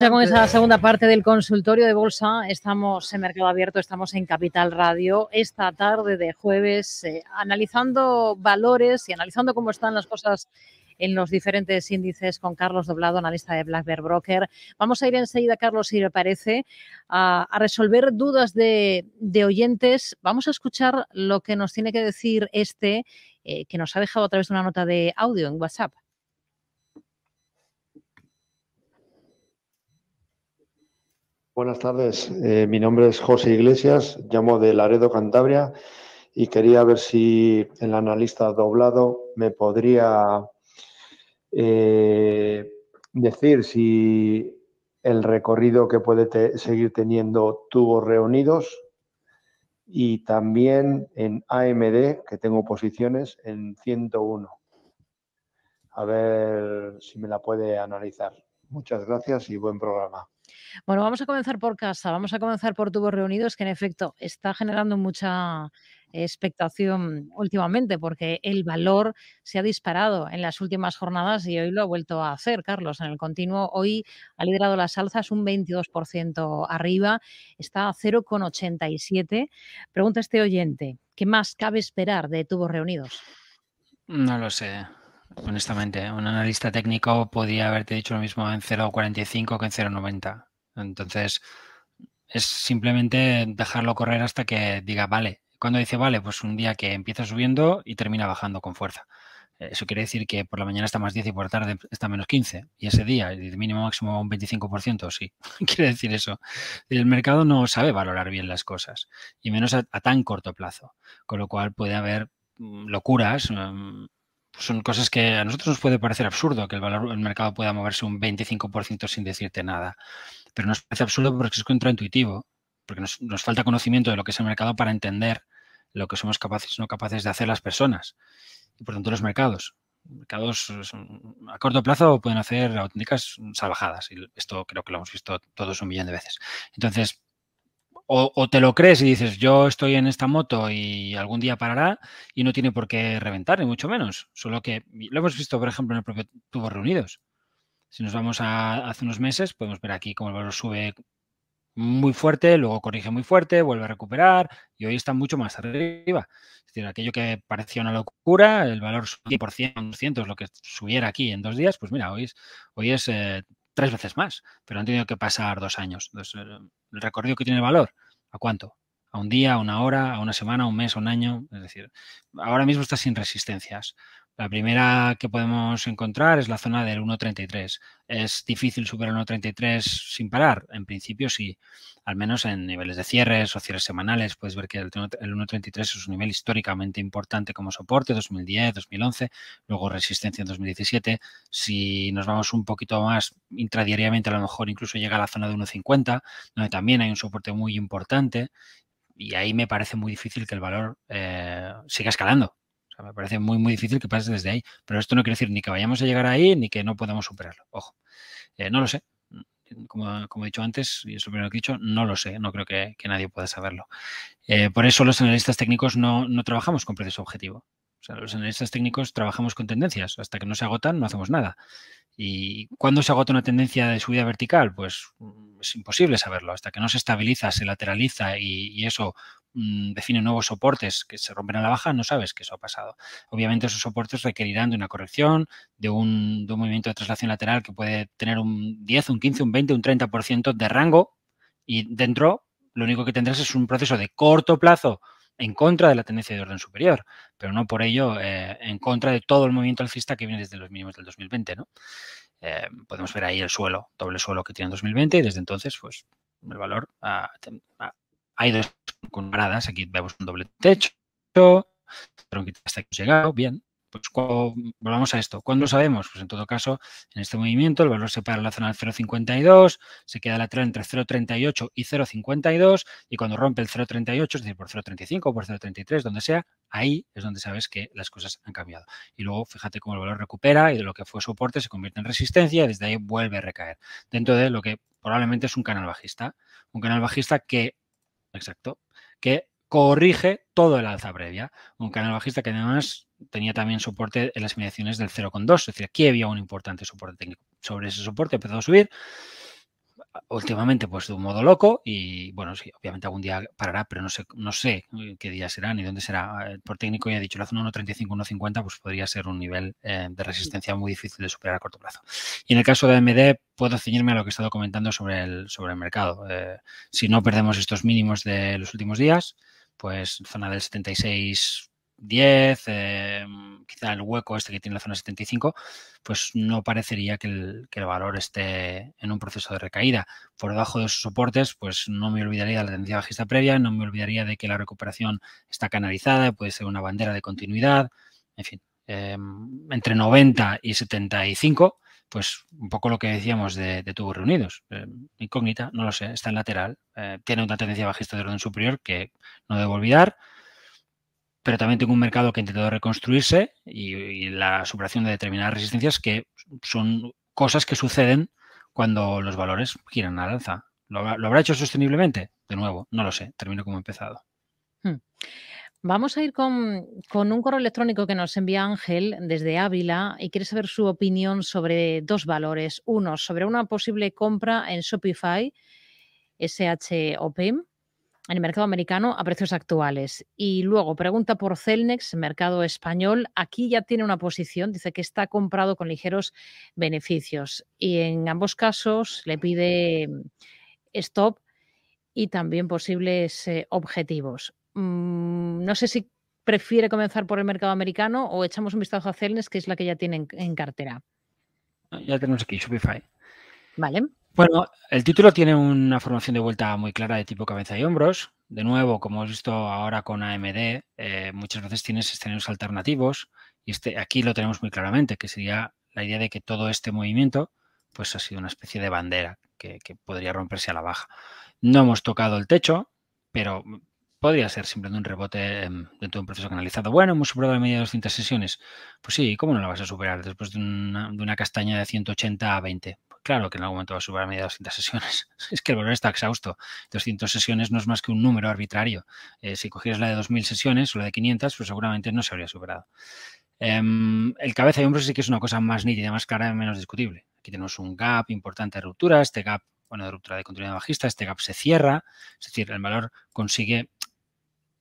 Ya con esa eh. segunda parte del consultorio de bolsa, estamos en Mercado Abierto, estamos en Capital Radio, esta tarde de jueves, eh, analizando valores y analizando cómo están las cosas en los diferentes índices con Carlos Doblado, analista de Black Bear Broker. Vamos a ir enseguida, Carlos, si le parece, a, resolver dudas de, oyentes. Vamos a escuchar lo que nos tiene que decir este, eh, que nos ha dejado a través de una nota de audio en WhatsApp. Buenas tardes, eh, mi nombre es José Iglesias, llamo de Laredo, Cantabria y quería ver si el analista doblado me podría eh, decir si el recorrido que puede seguir teniendo tuvo reunidos y también en AMD, que tengo posiciones, en 101. A ver si me la puede analizar. Muchas gracias y buen programa. Bueno, vamos a comenzar por casa, vamos a comenzar por Tubos Reunidos, que en efecto está generando mucha expectación últimamente, porque el valor se ha disparado en las últimas jornadas y hoy lo ha vuelto a hacer, Carlos, en el continuo. Hoy ha liderado las alzas un 22% arriba, está a 0,87. Pregunta este oyente, ¿qué más cabe esperar de Tubos Reunidos? No lo sé. Honestamente, un analista técnico podría haberte dicho lo mismo en 0,45 que en 0,90. Entonces, es simplemente dejarlo correr hasta que diga, vale. Cuando dice, vale, pues un día que empieza subiendo y termina bajando con fuerza. Eso quiere decir que por la mañana está más 10 y por tarde está menos 15. Y ese día, el mínimo máximo un 25%, sí. quiere decir eso. El mercado no sabe valorar bien las cosas, y menos a, tan corto plazo. Con lo cual puede haber mm, locuras. Mm, son cosas que a nosotros nos puede parecer absurdo que el, valor, el mercado pueda moverse un 25% sin decirte nada. Pero nos parece absurdo porque es contraintuitivo, porque nos, falta conocimiento de lo que es el mercado para entender lo que somos capaces o no capaces de hacer las personas y por tanto los mercados. Mercados eh, a corto plazo pueden hacer auténticas salvajadas y esto creo que lo hemos visto todos un millón de veces. Entonces, o, te lo crees y dices, yo estoy en esta moto y algún día parará y no tiene por qué reventar, ni mucho menos. Solo que lo hemos visto, por ejemplo, en el propio tubo Reunidos. Si nos vamos a hace unos meses, podemos ver aquí cómo el valor sube muy fuerte, luego corrige muy fuerte, vuelve a recuperar y hoy está mucho más arriba. Es decir, aquello que parecía una locura, el valor subía por 100, 200, lo que subiera aquí en dos días, pues mira, hoy es, hoy es eh, tres veces más, pero han tenido que pasar dos años. Entonces, eh, el recorrido que tiene valor, ¿a cuánto? ¿A un día, a una hora, a una semana, a un mes, a un año? Es decir, ahora mismo está sin resistencias. La primera que podemos encontrar es la zona del 1.33. ¿Es difícil superar 1.33 sin parar? En principio sí, al menos en niveles de cierres o cierres semanales. Puedes ver que el 1.33 es un nivel históricamente importante como soporte, 2010, 2011, luego resistencia en 2017. Si nos vamos un poquito más intradiariamente, a lo mejor incluso llega a la zona de 1.50, donde también hay un soporte muy importante. Y ahí me parece muy difícil que el valor eh, siga escalando me parece muy, muy difícil que pase desde ahí. Pero esto no quiere decir ni que vayamos a llegar ahí ni que no podamos superarlo. Ojo, eh, no lo sé. Mm, como, he dicho antes, y es lo primero que he dicho, no lo sé, no creo que, nadie pueda saberlo. Eh, por eso los analistas técnicos no, trabajamos con precios objetivo. los analistas técnicos trabajamos con tendencias. Hasta que no se agotan, no hacemos nada. ¿Y cuándo se agota una tendencia de subida vertical? Pues mm, es imposible saberlo. Hasta que no se estabiliza, se lateraliza y eso Mm, define nuevos soportes que se rompen a la baja, no sabes que eso ha pasado. Obviamente esos soportes requerirán de una corrección, de un, movimiento de traslación lateral que puede tener un 10, un 15, un 20, un 30% de rango y dentro lo único que tendrás es un proceso de corto plazo en contra de la tendencia de orden superior, pero no por ello eh, en contra de todo el movimiento alcista que viene desde los mínimos del 2020, ¿no? Eh, podemos ver ahí el suelo, doble suelo que tiene en 2020 y desde entonces, pues, el valor ha ido con gradas. Aquí vemos un doble techo, tronquita hasta que hemos llegado, bien. Pues volvamos a esto. ¿Cuándo sabemos? Pues en todo caso, en este movimiento el valor se para en la zona del 0,52, se queda lateral entre 0,38 y 0,52 y cuando rompe el 0,38, es decir, por 0,35 o por 0,33, donde sea, ahí es donde sabes que las cosas han cambiado. Y luego fíjate cómo el valor recupera y de lo que fue soporte se convierte en resistencia y desde ahí vuelve a recaer dentro de lo que probablemente es un canal bajista. Un canal bajista que, exacto, que corrige todo el alza previa. Un canal bajista que además tenía también soporte en las mediaciones del 0,2, es decir, aquí había un importante soporte técnico. Sobre ese soporte empezó a subir últimamente pues de un modo loco y bueno, sí, obviamente algún día parará, pero no sé, no sé eh, qué día será ni dónde será. Eh, por técnico ya he dicho, la zona 1.35, 1.50 pues podría ser un nivel eh, de resistencia muy difícil de superar a corto plazo. Y en el caso de AMD puedo ceñirme a lo que he estado comentando sobre el, sobre el mercado. si no perdemos estos mínimos de los últimos días, pues zona del 76 10, eh, quizá el hueco este que tiene la zona 75, pues no parecería que el, valor esté en un proceso de recaída. Por debajo de esos soportes, pues no me olvidaría de la tendencia bajista previa, no me olvidaría de que la recuperación está canalizada, puede ser una bandera de continuidad, en fin, em, entre 90 y 75, pues un poco lo que decíamos de, tubos reunidos. Em, incógnita, no lo sé, está en lateral, eh, tiene una tendencia bajista de orden superior que no debo olvidar pero también tengo un mercado que ha intentado reconstruirse y, la superación de determinadas resistencias que son cosas que suceden cuando los valores giran a la alza. ¿Lo, habrá hecho sosteniblemente? De nuevo, no lo sé, termino como he empezado. Hmm. Vamos a ir con, un correo electrónico que nos envía Ángel desde Ávila y quiere saber su opinión sobre dos valores. Uno, sobre una posible compra en Shopify, SHOP, e en el mercado americano a precios actuales. Y luego pregunta por Celnex, mercado español. Aquí ya tiene una posición, dice que está comprado con ligeros beneficios. Y en ambos casos le pide mm, stop y también posibles eh, objetivos. Mm, no sé si prefiere comenzar por el mercado americano o echamos un vistazo a Celnex, que es la que ya tiene en, en cartera. Ya tenemos aquí Shopify. Vale. Bueno, el título tiene una formación de vuelta muy clara de tipo cabeza y hombros. De nuevo, como hemos visto ahora con AMD, eh, muchas veces tienes escenarios alternativos y este, aquí lo tenemos muy claramente, que sería la idea de que todo este movimiento pues ha sido una especie de bandera que, podría romperse a la baja. No hemos tocado el techo, pero podría ser simplemente un rebote em, dentro de un proceso canalizado. Bueno, hemos superado la media de 200 sesiones. Pues sí, ¿cómo no la vas a superar después de una, de una castaña de 180 a 20? Claro que en algún momento va a superar media 200 sesiones. Es que el valor está exhausto. 200 sesiones no es más que un número arbitrario. Eh, si cogieras la de 2.000 sesiones o la de 500, pues seguramente no se habría superado. Em, el cabeza y hombros sí que es una cosa más nítida, más clara, y menos discutible. Aquí tenemos un gap importante de ruptura. Este gap, bueno, de ruptura de continuidad bajista, este gap se cierra. Es decir, el valor consigue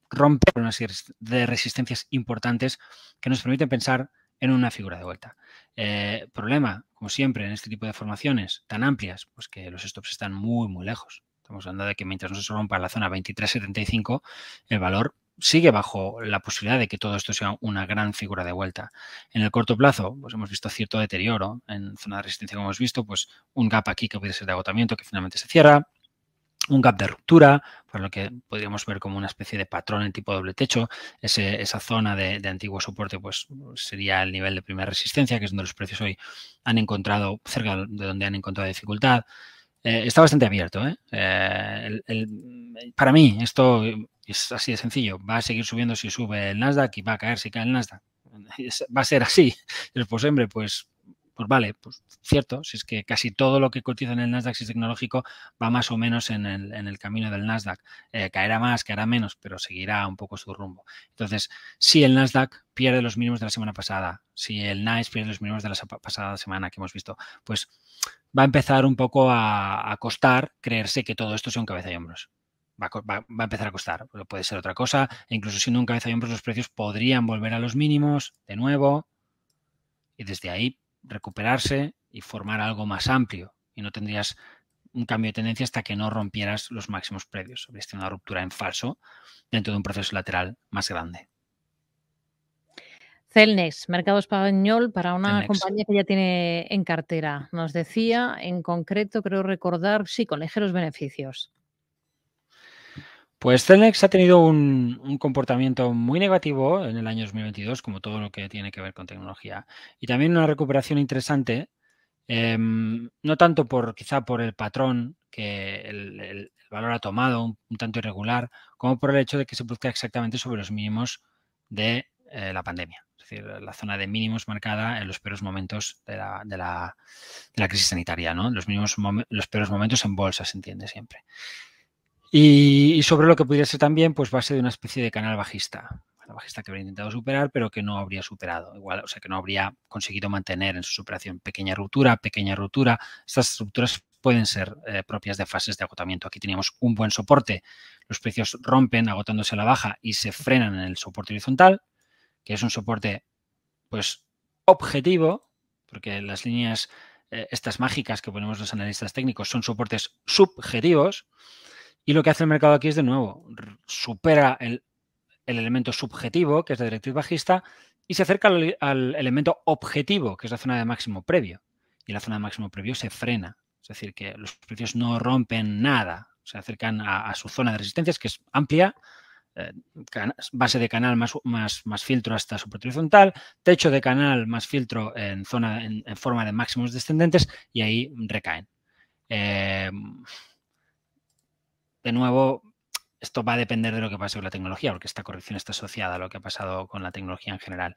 romper una serie de resistencias importantes que nos permiten pensar en una figura de vuelta. Eh, problema, como siempre, en este tipo de formaciones tan amplias, pues que los stops están muy, muy lejos. Estamos hablando de que mientras no se rompa la zona 23.75, el valor sigue bajo la posibilidad de que todo esto sea una gran figura de vuelta. En el corto plazo, pues hemos visto cierto deterioro en zona de resistencia, como hemos visto, pues un gap aquí que puede ser de agotamiento que finalmente se cierra, un gap de ruptura, por lo que podríamos ver como una especie de patrón en tipo doble techo. esa zona de, antiguo soporte pues sería el nivel de primera resistencia, que es donde los precios hoy han encontrado, cerca de donde han encontrado dificultad. Eh, está bastante abierto. ¿eh? Eh, para mí, esto es así de sencillo. Va a seguir subiendo si sube el Nasdaq y va a caer si cae el Nasdaq. va a ser así. Pues hombre, pues pues vale, pues cierto, si es que casi todo lo que cotiza en el Nasdaq si es tecnológico va más o menos en el, camino del Nasdaq. Eh, caerá más, caerá menos, pero seguirá un poco su rumbo. Entonces, si el Nasdaq pierde los mínimos de la semana pasada, si el NICE pierde los mínimos de la pasada semana que hemos visto, pues va a empezar un poco a, costar creerse que todo esto sea un cabeza y hombros. Va, a empezar a costar. puede ser otra cosa. E incluso siendo un cabeza y hombros, los precios podrían volver a los mínimos de nuevo. Y desde ahí recuperarse y formar algo más amplio. Y no tendrías un cambio de tendencia hasta que no rompieras los máximos previos. Habrías tenido una ruptura en falso dentro de un proceso lateral más grande. Celnex, mercado español para una compañía que ya tiene en cartera. Nos decía, en concreto, creo recordar, sí, con ligeros beneficios. Pues Celnex ha tenido un, comportamiento muy negativo en el año 2022, como todo lo que tiene que ver con tecnología, y también una recuperación interesante, em, no tanto por quizá por el patrón que el, valor ha tomado, un, tanto irregular, como por el hecho de que se produzca exactamente sobre los mínimos de eh, la pandemia, es decir, la zona de mínimos marcada en los peores momentos de la, crisis sanitaria, ¿no? Los, mínimos, los peores momentos en bolsa, se entiende siempre. Y, sobre lo que podría ser también, pues base de una especie de canal bajista. Canal bajista que habría intentado superar, pero que no habría superado. Igual, o sea, que no habría conseguido mantener en su superación pequeña ruptura, pequeña ruptura. Estas rupturas pueden ser eh, propias de fases de agotamiento. Aquí teníamos un buen soporte. Los precios rompen agotándose a la baja y se frenan en el soporte horizontal, que es un soporte, pues, objetivo, porque las líneas, eh, estas mágicas que ponemos los analistas técnicos, son soportes subjetivos. Y lo que hace el mercado aquí es, de nuevo, supera el, elemento subjetivo, que es la directriz bajista, y se acerca al, elemento objetivo, que es la zona de máximo previo. Y la zona de máximo previo se frena. Es decir, que los precios no rompen nada. Se acercan a, su zona de resistencias, que es amplia, eh, base de canal más, más, más filtro hasta su su horizontal, techo de canal más filtro en, zona, en, forma de máximos descendentes, y ahí recaen. Eh, de nuevo, esto va a depender de lo que pase con la tecnología, porque esta corrección está asociada a lo que ha pasado con la tecnología en general.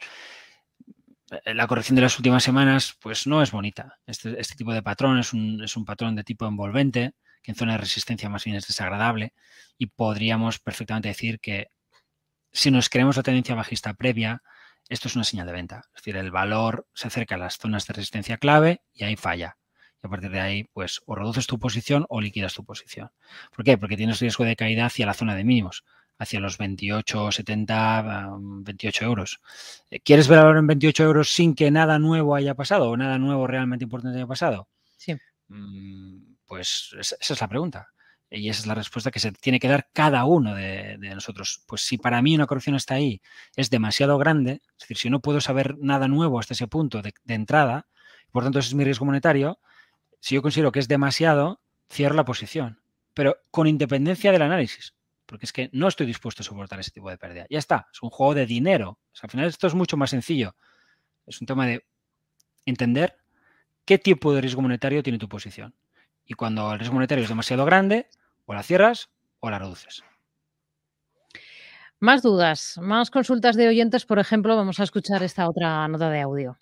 Eh, la corrección de las últimas semanas, pues no es bonita. Este, este, tipo de patrón es un, es un, patrón de tipo envolvente, que en zona de resistencia más bien es desagradable, y podríamos perfectamente decir que si nos creemos la tendencia bajista previa, esto es una señal de venta. Es decir, el valor se acerca a las zonas de resistencia clave y ahí falla y a partir de ahí, pues o reduces tu posición o liquidas tu posición. ¿Por qué? Porque tienes riesgo de caída hacia la zona de mínimos, hacia los 28, 70, 28 euros. Eh, ¿Quieres ver ahora en 28 euros sin que nada nuevo haya pasado o nada nuevo realmente importante haya pasado? Sí. Mm, pues esa es la pregunta. Y esa es la respuesta que se tiene que dar cada uno de, nosotros. Pues si para mí una corrección está ahí, es demasiado grande, es decir, si no puedo saber nada nuevo hasta ese punto de, de entrada, por tanto ese es mi riesgo monetario, si yo considero que es demasiado, cierro la posición, pero con independencia del análisis, porque es que no estoy dispuesto a soportar ese tipo de pérdida. Ya está, es un juego de dinero. al final esto es mucho más sencillo. Es un tema de entender qué tipo de riesgo monetario tiene tu posición. Y cuando el riesgo monetario es demasiado grande, o la cierras o la reduces. Más dudas, más consultas de oyentes, por ejemplo, vamos a escuchar esta otra nota de audio.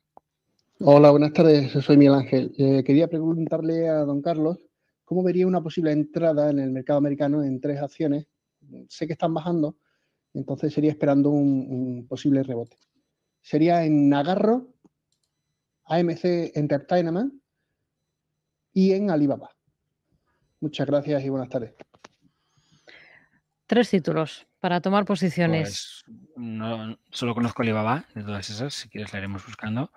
Hola, buenas tardes. Soy Miguel Ángel. Eh, quería preguntarle a don Carlos cómo vería una posible entrada en el mercado americano en tres acciones. Sé que están bajando, entonces sería esperando un, un posible rebote. Sería en Nagarro, AMC Entertainment y en Alibaba. Muchas gracias y buenas tardes. Tres títulos para tomar posiciones. Pues, no, solo conozco Alibaba, de todas esas, si quieres la iremos buscando.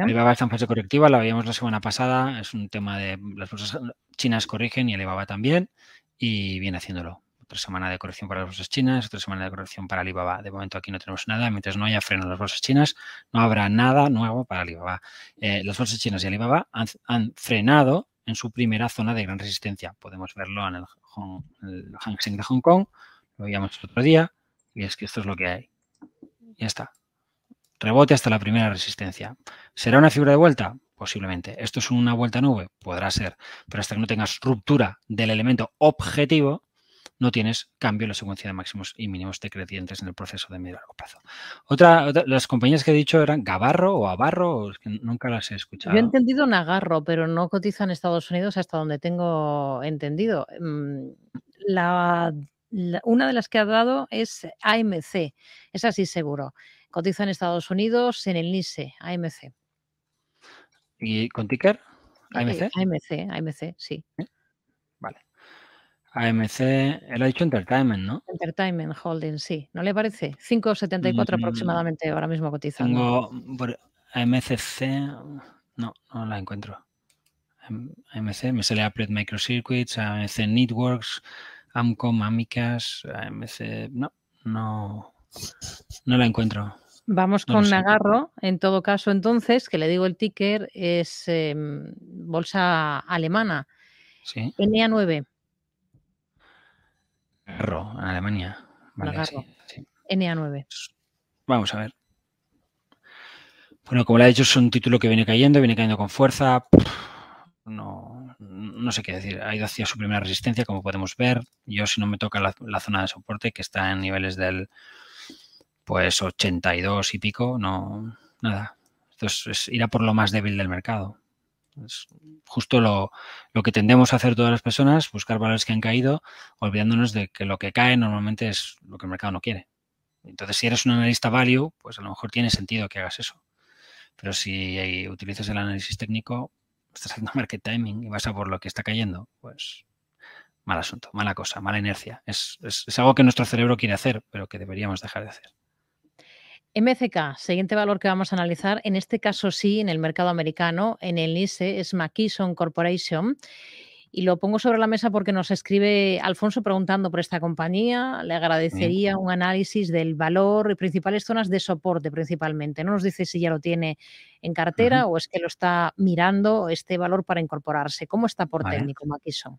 Alibaba está en fase correctiva, la veíamos la semana pasada, es un tema de las bolsas chinas corrigen y Alibaba también, y viene haciéndolo. Otra semana de corrección para las bolsas chinas, otra semana de corrección para Alibaba. De momento aquí no tenemos nada, mientras no haya freno en las bolsas chinas, no habrá nada nuevo para Alibaba. Eh, las bolsas chinas y Alibaba han, han frenado en su primera zona de gran resistencia. Podemos verlo en el, Hong, de Hong Kong, lo veíamos otro día, y es que esto es lo que hay. Ya está. Rebote hasta la primera resistencia. ¿Será una figura de vuelta? Posiblemente. ¿Esto es una vuelta nube? Podrá ser. Pero hasta que no tengas ruptura del elemento objetivo, no tienes cambio en la secuencia de máximos y mínimos decrecientes en el proceso de medio y largo plazo. Otra, las compañías que he dicho eran Gabarro o Abarro, es que nunca las he escuchado. Yo he entendido Nagarro, pero no cotiza en Estados Unidos hasta donde tengo entendido. Mm, una de las que ha dado es AMC, es así seguro. Cotiza en Estados Unidos en el NISE, AMC. ¿Y con ticker? Eh, AMC. AMC, AMC, sí. ¿Eh? AMC, él ha dicho Entertainment, ¿no? Entertainment Holding, sí. ¿No le parece? 5,74 mm, aproximadamente ahora mismo cotizando. Tengo AMCC, no, no la encuentro. AMC, me sale Applied Microcircuits, AMC Networks, Amcom, Amicas, AMC, no, no, no la encuentro. Vamos con Nagarro, en todo caso, entonces, que le digo el ticker, es em, bolsa alemana. Sí. NA9 en Alemania. Sí, NA9. Vamos a ver. Bueno, como le he dicho, es un título que viene cayendo, viene cayendo con fuerza. No, sé qué decir. Ha ido hacia su primera resistencia, como podemos ver. Yo, si no me toca la, zona de soporte, que está en niveles del pues 82 y pico, no, nada. Entonces, irá por lo más débil del mercado. Es justo lo, que tendemos a hacer todas las personas, buscar valores que han caído, olvidándonos de que lo que cae normalmente es lo que el mercado no quiere. Entonces, si eres un analista value, pues a lo mejor tiene sentido que hagas eso. Pero si eh, utilizas el análisis técnico, estás haciendo market timing y vas a por lo que está cayendo, pues mal asunto, mala cosa, mala inercia. Es, es algo que nuestro cerebro quiere hacer, pero que deberíamos dejar de hacer. MCK, siguiente valor que vamos a analizar, en este caso sí, en el mercado americano, en el ISE, es McKesson Corporation. Y lo pongo sobre la mesa porque nos escribe Alfonso preguntando por esta compañía. Le agradecería un análisis del valor y principales zonas de soporte principalmente. No nos dice si ya lo tiene en cartera o es que lo está mirando este valor para incorporarse. ¿Cómo está por técnico, Maquison?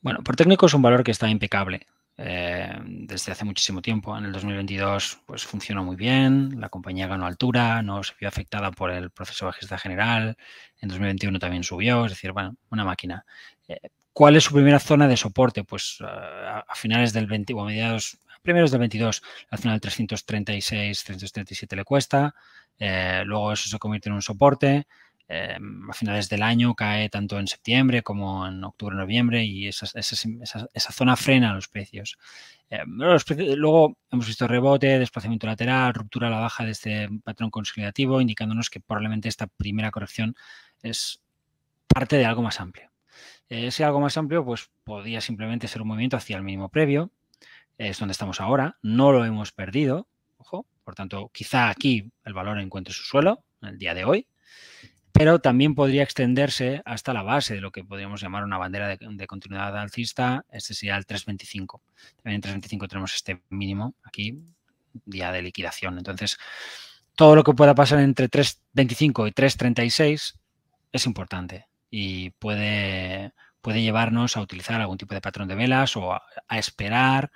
Bueno, por técnico es un valor que está impecable. Eh, desde hace muchísimo tiempo. En el 2022 pues, funcionó muy bien, la compañía ganó altura, no se vio afectada por el proceso de bajista general, en 2021 también subió, es decir, bueno, una máquina. Eh, ¿Cuál es su primera zona de soporte? Pues eh, a finales del 20 o a mediados, a primeros del 22, la zona del 336, 337 le cuesta, luego eso se convierte en un soporte, Em, a finales del año cae tanto en septiembre como en octubre, noviembre y esa zona frena em, los precios. Luego hemos visto rebote, desplazamiento lateral, ruptura a la baja de este patrón consolidativo, indicándonos que probablemente esta primera corrección es parte de algo más amplio. Eh, ese algo más amplio, pues podía simplemente ser un movimiento hacia el mínimo previo, es donde estamos ahora, no lo hemos perdido, ojo, por tanto, quizá aquí el valor encuentre su suelo, el día de hoy, pero también podría extenderse hasta la base de lo que podríamos llamar una bandera de, continuidad alcista, este sería el 325. También en 325 tenemos este mínimo aquí, día de liquidación. Entonces, todo lo que pueda pasar entre 325 y 336 es importante y puede, puede llevarnos a utilizar algún tipo de patrón de velas o a, esperar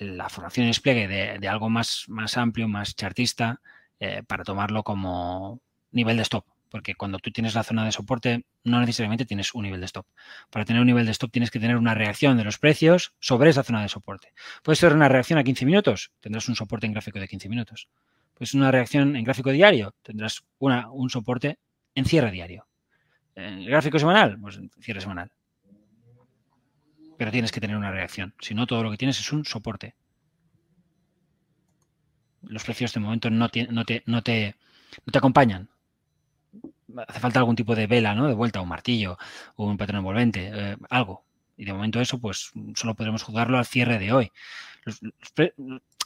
la formación y despliegue de, algo más, más amplio, más chartista, eh, para tomarlo como nivel de stop, porque cuando tú tienes la zona de soporte, no necesariamente tienes un nivel de stop. Para tener un nivel de stop tienes que tener una reacción de los precios sobre esa zona de soporte. Puede ser una reacción a 15 minutos, tendrás un soporte en gráfico de 15 minutos. Pues una reacción en gráfico diario, tendrás un soporte en cierre diario. En gráfico semanal, pues en cierre semanal. Pero tienes que tener una reacción. Si no, todo lo que tienes es un soporte. Los precios de momento no te acompañan hace falta algún tipo de vela, ¿no? De vuelta, un martillo, un patrón envolvente, eh, algo. Y de momento eso, pues solo podremos juzgarlo al cierre de hoy.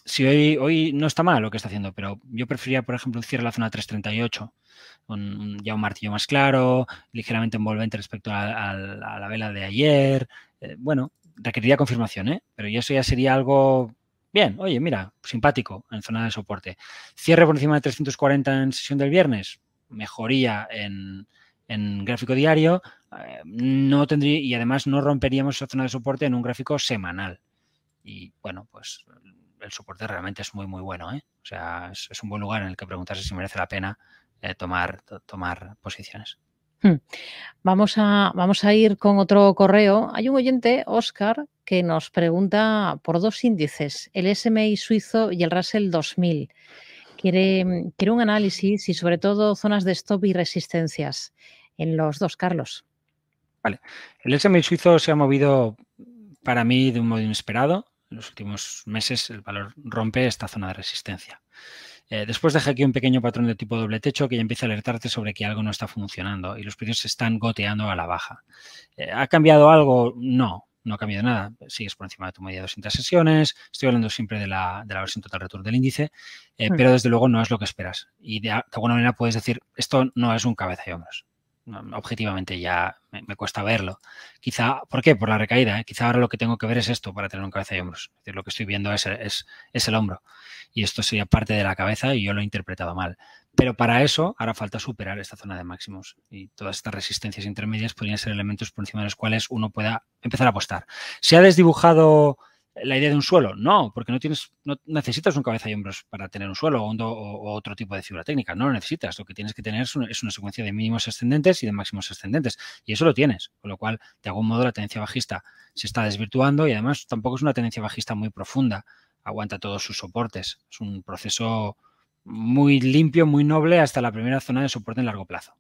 si hoy, hoy no está mal lo que está haciendo, pero yo preferiría, por ejemplo, un cierre a la zona 338, con ya un martillo más claro, ligeramente envolvente respecto a, la vela de ayer. Eh, bueno, requeriría confirmación, ¿eh? Pero eso ya sería algo bien, oye, mira, simpático en zona de soporte. Cierre por encima de 340 en sesión del viernes, mejoría en, gráfico diario, eh, no tendría, y además no romperíamos esa zona de soporte en un gráfico semanal. Y bueno, pues el soporte realmente es muy, muy bueno. ¿eh? O sea, es, un buen lugar en el que preguntarse si merece la pena eh, tomar, tomar posiciones. Hmm. Vamos a, vamos a ir con otro correo. Hay un oyente, Oscar, que nos pregunta por dos índices, el SMI suizo y el Russell 2000. Mm, quiere, un análisis y sobre todo zonas de stop y resistencias en los dos, Carlos. Vale. El SMI suizo se ha movido para mí de un modo inesperado. En los últimos meses el valor rompe esta zona de resistencia. Eh, después deja aquí un pequeño patrón de tipo doble techo que ya empieza a alertarte sobre que algo no está funcionando y los precios se están goteando a la baja. Eh, ¿Ha cambiado algo? No no ha cambiado nada. Sigues por encima de tu media de 200 sesiones. Estoy hablando siempre de la, de la versión total return del índice, eh, pero desde luego no es lo que esperas. Y de, alguna manera puedes decir, esto no es un cabeza y hombros. Objetivamente ya me, cuesta verlo. Quizá, ¿por qué? Por la recaída. ¿eh? Quizá ahora lo que tengo que ver es esto para tener un cabeza y hombros. Es lo que estoy viendo es, es el hombro. Y esto sería parte de la cabeza y yo lo he interpretado mal. Pero para eso hará falta superar esta zona de máximos y todas estas resistencias intermedias podrían ser elementos por encima de los cuales uno pueda empezar a apostar. ¿Se ha desdibujado la idea de un suelo? No, porque no tienes, no necesitas un cabeza y hombros para tener un suelo o, otro tipo de fibra técnica. No lo necesitas. Lo que tienes que tener es una, es una, secuencia de mínimos ascendentes y de máximos ascendentes. Y eso lo tienes. Con lo cual, de algún modo, la tendencia bajista se está desvirtuando y además tampoco es una tendencia bajista muy profunda. Aguanta todos sus soportes. Es un proceso muy limpio, muy noble hasta la primera zona de soporte en largo plazo.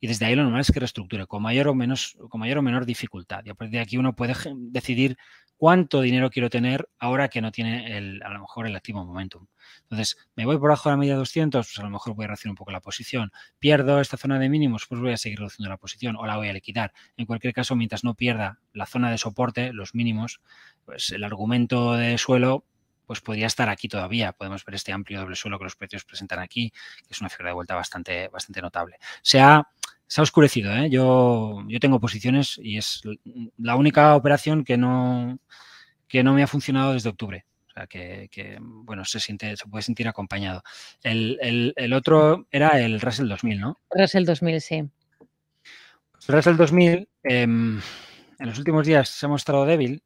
Y desde ahí lo normal es que reestructure con mayor o, menos, con mayor o menor dificultad. Y a partir de aquí uno puede decidir cuánto dinero quiero tener ahora que no tiene a lo mejor el activo momentum. Entonces, me voy por abajo de la media 200, pues a lo mejor voy a reducir un poco la posición. Pierdo esta zona de mínimos, pues voy a seguir reduciendo la posición o la voy a liquidar. En cualquier caso, mientras no pierda la zona de soporte, los mínimos, pues el argumento de suelo pues podría estar aquí todavía. Podemos ver este amplio doble suelo que los precios presentan aquí, que es una figura de vuelta bastante, bastante notable. Se ha, se ha oscurecido, ¿eh? yo, yo tengo posiciones y es la única operación que no, que no me ha funcionado desde octubre. O sea, que, bueno, se siente, se puede sentir acompañado. El, otro era el Russell 2000, ¿no? Russell 2000, sí. Russell 2000, em, en los últimos días se ha mostrado débil,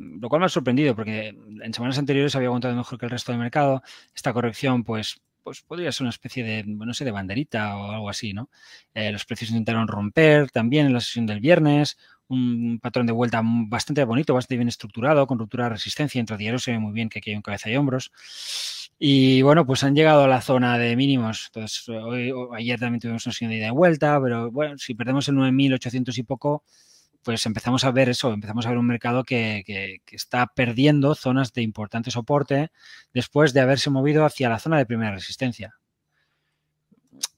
lo cual me ha sorprendido porque en semanas anteriores había aguantado mejor que el resto del mercado. Esta corrección, pues, pues podría ser una especie de, no sé, de banderita o algo así, ¿no? Eh, los precios intentaron romper también en la sesión del viernes, un patrón de vuelta bastante bonito, bastante bien estructurado, con ruptura de resistencia diarios se ve muy bien que aquí hay un cabeza y hombros. Y bueno, pues han llegado a la zona de mínimos. Entonces, hoy, ayer también tuvimos una sesión de ida y vuelta, pero bueno, si perdemos el 9.800 y poco, pues empezamos a ver eso, empezamos a ver un mercado que, está perdiendo zonas de importante soporte después de haberse movido hacia la zona de primera resistencia.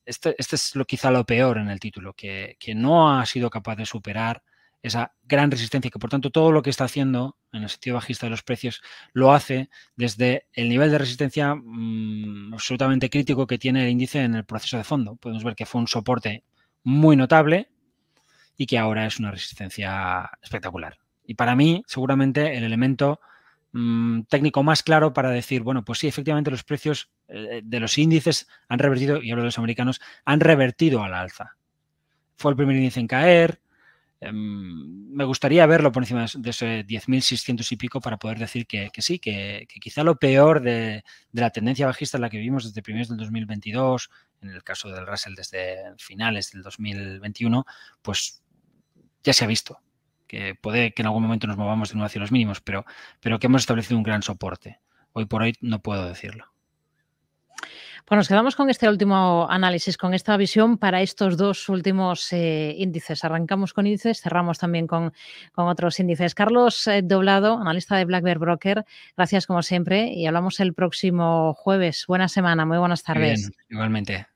Este, este es lo, quizá lo peor en el título, que, no ha sido capaz de superar esa gran resistencia, que por tanto todo lo que está haciendo en el sentido bajista de los precios lo hace desde el nivel de resistencia mm, absolutamente crítico que tiene el índice en el proceso de fondo. Podemos ver que fue un soporte muy notable, y que ahora es una resistencia espectacular. Y para mí, seguramente, el elemento mm, técnico más claro para decir, bueno, pues sí, efectivamente los precios eh, de los índices han revertido, y hablo de los americanos, han revertido al alza. Fue el primer índice en caer, Em, me gustaría verlo por encima de ese 10.600 y pico para poder decir que, sí, que, quizá lo peor de, la tendencia bajista en la que vivimos desde primeros del 2022, en el caso del Russell desde finales del 2021, pues ya se ha visto. Que puede que en algún momento nos movamos de nuevo hacia los mínimos, pero, pero que hemos establecido un gran soporte. Hoy por hoy no puedo decirlo. Pues nos quedamos con este último análisis, con esta visión para estos dos últimos eh, índices. Arrancamos con índices, cerramos también con, otros índices. Carlos eh, Doblado, analista de Blackbird Broker, gracias como siempre y hablamos el próximo jueves. Buena semana, muy buenas tardes. igualmente.